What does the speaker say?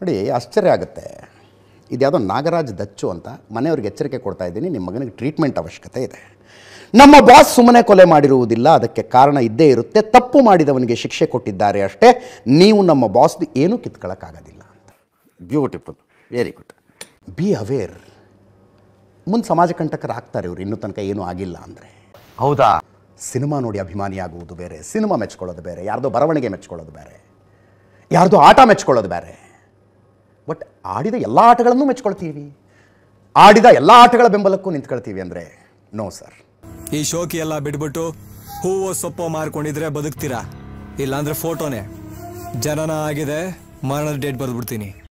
ನೋಡಿ ಆಶ್ಚರ್ಯ ಆಗುತ್ತೆ ಇದ್ಯಾವುದೋ ನಾಗರಾಜ್ ದಚ್ಚು ಅಂತ ಮನೆಯವ್ರಿಗೆ ಎಚ್ಚರಿಕೆ ಕೊಡ್ತಾ ಇದ್ದೀನಿ ನಿಮ್ಮ ಮಗನಿಗೆ ಟ್ರೀಟ್ಮೆಂಟ್ ಅವಶ್ಯಕತೆ ಇದೆ ನಮ್ಮ ಬಾಸ್ ಸುಮ್ಮನೆ ಕೊಲೆ ಮಾಡಿರುವುದಿಲ್ಲ ಅದಕ್ಕೆ ಕಾರಣ ಇದ್ದೇ ಇರುತ್ತೆ ತಪ್ಪು ಮಾಡಿದವನಿಗೆ ಶಿಕ್ಷೆ ಕೊಟ್ಟಿದ್ದಾರೆ ಅಷ್ಟೇ ನೀವು ನಮ್ಮ ಬಾಸ್ದು ಏನೂ ಕಿತ್ಕೊಳ್ಳೋಕ್ಕಾಗೋದಿಲ್ಲ ಅಂತ beautiful very good be aware ಮುಂದೆ ಸಮಾಜ ಕಂಟಕರಾಗ್ತಾರೆ ಇವರು ಇನ್ನೂ ತನಕ ಏನೂ ಆಗಿಲ್ಲ ಅಂದರೆ ಹೌದಾ ಸಿನಿಮಾ ನೋಡಿ ಅಭಿಮಾನಿಯಾಗುವುದು ಬೇರೆ ಸಿನಿಮಾ ಮೆಚ್ಕೊಳ್ಳೋದು ಬೇರೆ ಯಾರ್ದೋ ಬರವಣಿಗೆ ಮೆಚ್ಕೊಳ್ಳೋದು ಬೇರೆ ಯಾರ್ದೋ ಆಟ ಮೆಚ್ಕೊಳ್ಳೋದು ಬೇರೆ ಬಟ್ ಆಡಿದ ಎಲ್ಲ ಆಟಗಳನ್ನು ಮೆಚ್ಕೊಳ್ತೀವಿ ಆಡಿದ ಎಲ್ಲ ಆಟಗಳ ಬೆಂಬಲಕ್ಕೂ ನಿಂತ್ಕೊಳ್ತೀವಿ ಅಂದರೆ ನೋ ಸರ್ ಈ ಶೋಕಿ ಎಲ್ಲ ಬಿಟ್ಬಿಟ್ಟು ಹೂವು ಸೊಪ್ಪು ಮಾರ್ಕೊಂಡಿದ್ರೆ ಬದುಕ್ತೀರಾ ಇಲ್ಲಾಂದ್ರೆ ಫೋಟೋನೇ ಜನನ ಆಗಿದೆ ಮರಣದ ಡೇಟ್ ಬರೆದ್ಬಿಡ್ತೀನಿ